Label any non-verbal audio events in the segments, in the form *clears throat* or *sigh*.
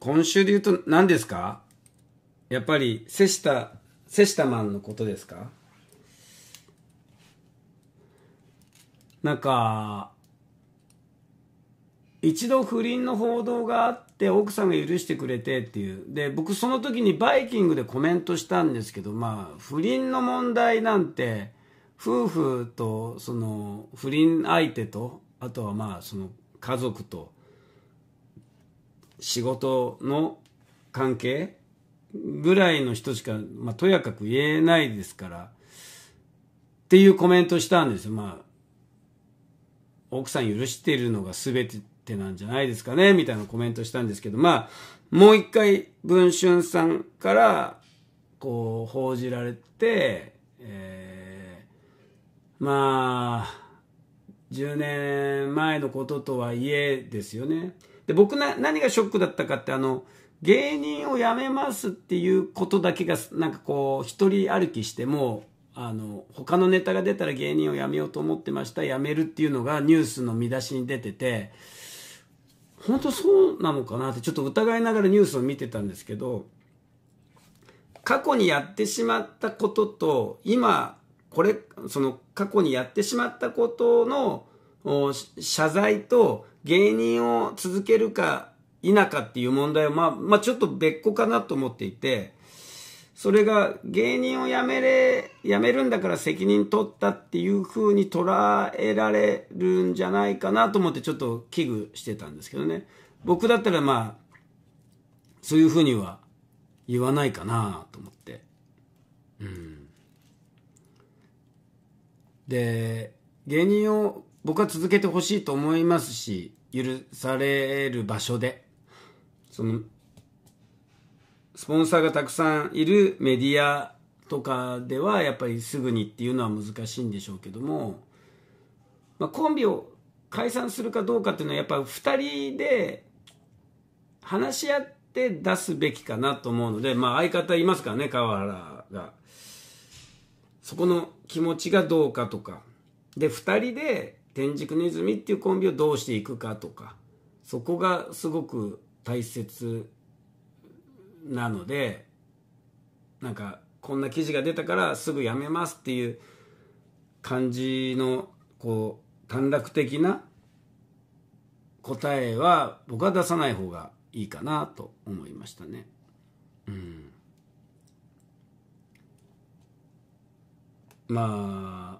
今週で言うと何ですかやっぱり、タ、セ瀬タマンのことですかなんか、一度不倫の報道があって奥さんが許してくれてっていうで僕その時にバイキングでコメントしたんですけどまあ不倫の問題なんて夫婦とその不倫相手とあとはまあその家族と仕事の関係ぐらいの人しか、まあ、とやかく言えないですから、っていうコメントしたんですよ。まあ、奥さん許してるのが全てなんじゃないですかね、みたいなコメントしたんですけど、まあ、もう一回、文春さんから、こう、報じられて、えー、まあ、10年前のこととはいえですよね。で、僕な、何がショックだったかって、あの、芸人を辞めますっていうことだけが、なんかこう、一人歩きしても、あの、他のネタが出たら芸人を辞めようと思ってました、辞めるっていうのがニュースの見出しに出てて、本当そうなのかなってちょっと疑いながらニュースを見てたんですけど、過去にやってしまったことと、今、これ、その過去にやってしまったことの謝罪と、芸人を続けるか否かっていう問題は、まあ、まあ、ちょっと別個かなと思っていて、それが芸人を辞めれ、辞めるんだから責任取ったっていう風に捉えられるんじゃないかなと思ってちょっと危惧してたんですけどね。僕だったらまあ、そういう風には言わないかなと思って。うん。で、芸人を僕は続けてほしいと思いますし、許される場所で、その、スポンサーがたくさんいるメディアとかでは、やっぱりすぐにっていうのは難しいんでしょうけども、まあ、コンビを解散するかどうかっていうのは、やっぱ2人で話し合って出すべきかなと思うので、まあ、相方いますからね、川原が。そこの気持ちがどうかとか。で、2人で天竺ネズミっていうコンビをどうしていくかとかそこがすごく大切なのでなんかこんな記事が出たからすぐやめますっていう感じのこう短絡的な答えは僕は出さない方がいいかなと思いましたね。うん、まあ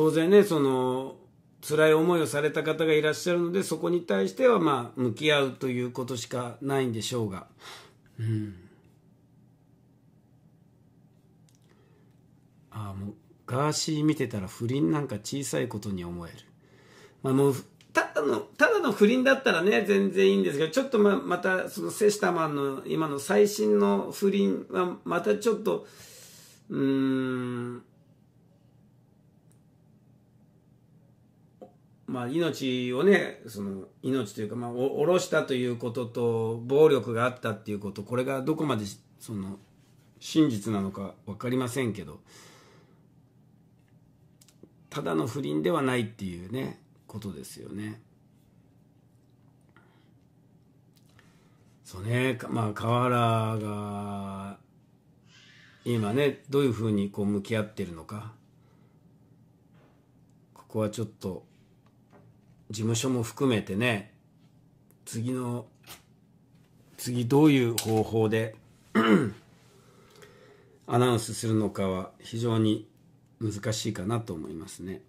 当然ね、その、辛い思いをされた方がいらっしゃるので、そこに対しては、まあ、向き合うということしかないんでしょうが。うん。ああ、もう、ガーシー見てたら不倫なんか小さいことに思える。まあもう、ただの、ただの不倫だったらね、全然いいんですけど、ちょっとま、また、そのセシタマンの今の最新の不倫は、またちょっと、うーん、まあ、命をねその命というか、まあ、おろしたということと暴力があったっていうことこれがどこまでその真実なのか分かりませんけどただの不倫ではないっていうねことですよね。そうねまあ河原が今ねどういうふうにこう向き合ってるのかここはちょっと。事務所も含めてね、次の、次どういう方法で *clears throat* アナウンスするのかは非常に難しいかなと思いますね。